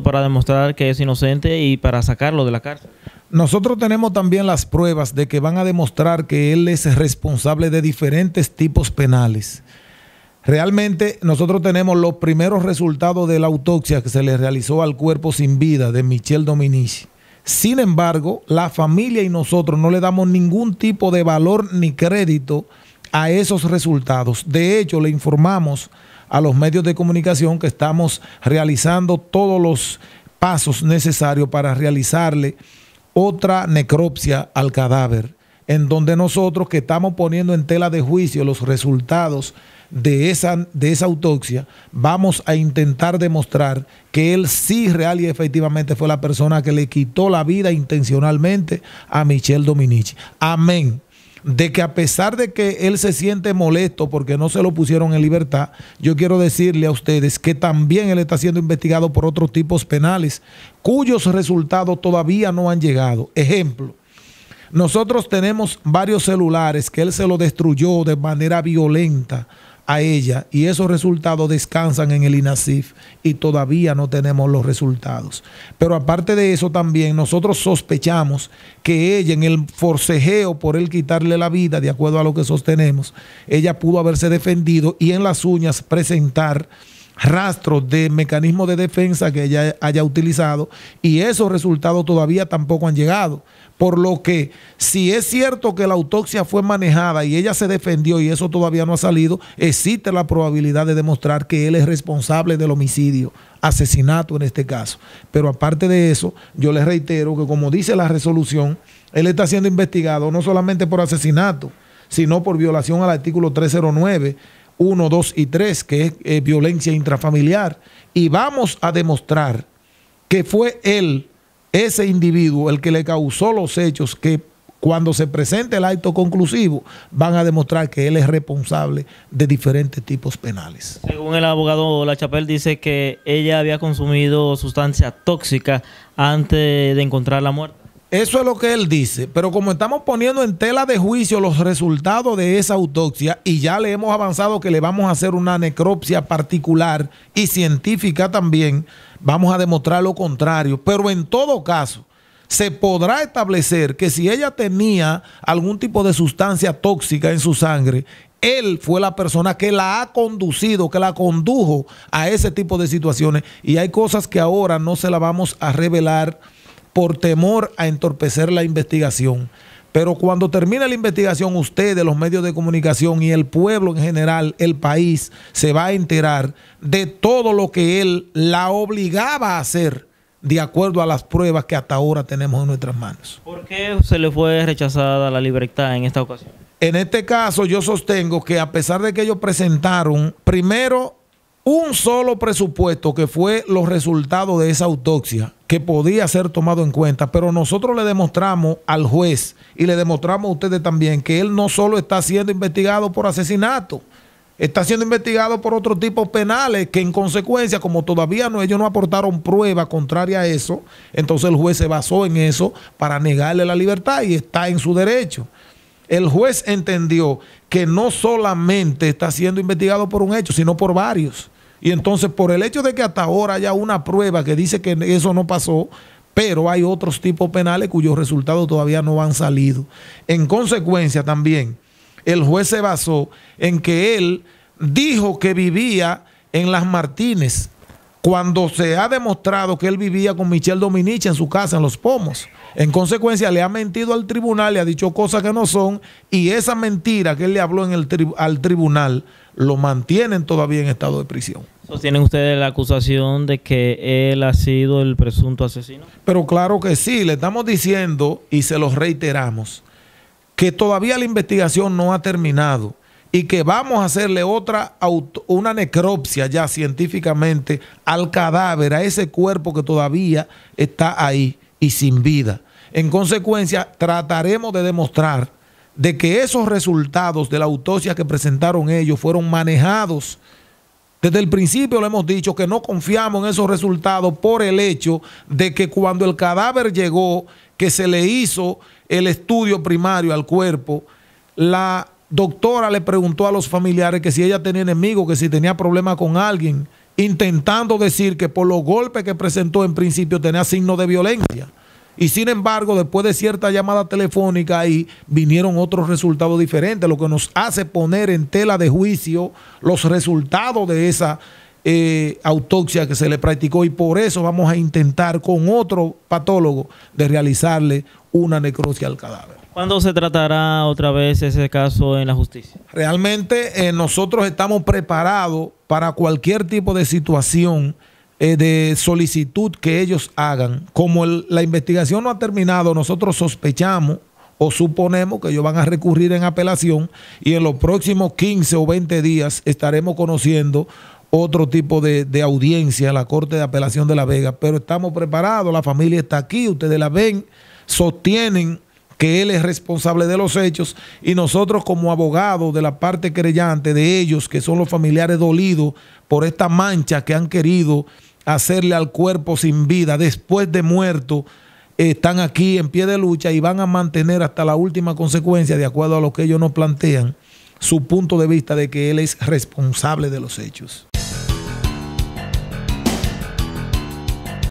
para demostrar que es inocente y para sacarlo de la cárcel. Nosotros tenemos también las pruebas de que van a demostrar que él es responsable de diferentes tipos penales. Realmente nosotros tenemos los primeros resultados de la autopsia que se le realizó al cuerpo sin vida de Michel Dominici. Sin embargo, la familia y nosotros no le damos ningún tipo de valor ni crédito a esos resultados. De hecho, le informamos a los medios de comunicación que estamos realizando todos los pasos necesarios para realizarle otra necropsia al cadáver, en donde nosotros que estamos poniendo en tela de juicio los resultados de esa, de esa autopsia, vamos a intentar demostrar que él sí real y efectivamente fue la persona que le quitó la vida intencionalmente a Michelle Dominici. Amén de que a pesar de que él se siente molesto porque no se lo pusieron en libertad, yo quiero decirle a ustedes que también él está siendo investigado por otros tipos penales cuyos resultados todavía no han llegado. Ejemplo, nosotros tenemos varios celulares que él se lo destruyó de manera violenta a ella y esos resultados descansan en el INASIF y todavía no tenemos los resultados. Pero aparte de eso también nosotros sospechamos que ella en el forcejeo por él quitarle la vida, de acuerdo a lo que sostenemos, ella pudo haberse defendido y en las uñas presentar rastros de mecanismo de defensa que ella haya utilizado y esos resultados todavía tampoco han llegado. Por lo que si es cierto que la autopsia fue manejada y ella se defendió y eso todavía no ha salido, existe la probabilidad de demostrar que él es responsable del homicidio, asesinato en este caso. Pero aparte de eso, yo les reitero que como dice la resolución, él está siendo investigado no solamente por asesinato, sino por violación al artículo 309 1, 2 y 3, que es eh, violencia intrafamiliar, y vamos a demostrar que fue él, ese individuo, el que le causó los hechos que cuando se presente el acto conclusivo, van a demostrar que él es responsable de diferentes tipos penales. Según el abogado La Chapelle, dice que ella había consumido sustancia tóxica antes de encontrar la muerte. Eso es lo que él dice, pero como estamos poniendo en tela de juicio los resultados de esa autopsia y ya le hemos avanzado que le vamos a hacer una necropsia particular y científica también, vamos a demostrar lo contrario. Pero en todo caso, se podrá establecer que si ella tenía algún tipo de sustancia tóxica en su sangre, él fue la persona que la ha conducido, que la condujo a ese tipo de situaciones. Y hay cosas que ahora no se la vamos a revelar por temor a entorpecer la investigación. Pero cuando termina la investigación, ustedes, los medios de comunicación y el pueblo en general, el país, se va a enterar de todo lo que él la obligaba a hacer de acuerdo a las pruebas que hasta ahora tenemos en nuestras manos. ¿Por qué se le fue rechazada la libertad en esta ocasión? En este caso yo sostengo que a pesar de que ellos presentaron, primero un solo presupuesto que fue los resultados de esa autopsia que podía ser tomado en cuenta, pero nosotros le demostramos al juez y le demostramos a ustedes también que él no solo está siendo investigado por asesinato, está siendo investigado por otro tipo penales que en consecuencia, como todavía no, ellos no aportaron prueba contraria a eso, entonces el juez se basó en eso para negarle la libertad y está en su derecho el juez entendió que no solamente está siendo investigado por un hecho, sino por varios. Y entonces, por el hecho de que hasta ahora haya una prueba que dice que eso no pasó, pero hay otros tipos penales cuyos resultados todavía no han salido. En consecuencia, también, el juez se basó en que él dijo que vivía en Las Martínez, cuando se ha demostrado que él vivía con Michelle Dominici en su casa, en Los Pomos. En consecuencia, le ha mentido al tribunal, le ha dicho cosas que no son, y esa mentira que él le habló al tribunal lo mantienen todavía en estado de prisión. ¿Tienen ustedes la acusación de que él ha sido el presunto asesino? Pero claro que sí, le estamos diciendo y se los reiteramos, que todavía la investigación no ha terminado y que vamos a hacerle otra una necropsia ya científicamente al cadáver, a ese cuerpo que todavía está ahí y sin vida. En consecuencia, trataremos de demostrar de que esos resultados de la autopsia que presentaron ellos fueron manejados. Desde el principio le hemos dicho que no confiamos en esos resultados por el hecho de que cuando el cadáver llegó, que se le hizo el estudio primario al cuerpo, la doctora le preguntó a los familiares que si ella tenía enemigos, que si tenía problemas con alguien, intentando decir que por los golpes que presentó en principio tenía signos de violencia. Y sin embargo, después de cierta llamada telefónica ahí vinieron otros resultados diferentes, lo que nos hace poner en tela de juicio los resultados de esa eh, autopsia que se le practicó y por eso vamos a intentar con otro patólogo de realizarle una necrosis al cadáver. ¿Cuándo se tratará otra vez ese caso en la justicia? Realmente eh, nosotros estamos preparados para cualquier tipo de situación eh, de solicitud que ellos hagan. Como la investigación no ha terminado, nosotros sospechamos o suponemos que ellos van a recurrir en apelación y en los próximos 15 o 20 días estaremos conociendo otro tipo de, audiencia a la Corte de Apelación de La Vega, pero estamos preparados, la familia está aquí, ustedes la ven, sostienen que él es responsable de los hechos y nosotros como abogados de la parte creyente de ellos, que son los familiares dolidos por esta mancha que han querido hacerle al cuerpo sin vida después de muerto, están aquí en pie de lucha y van a mantener hasta la última consecuencia, de acuerdo a lo que ellos nos plantean, su punto de vista de que él es responsable de los hechos.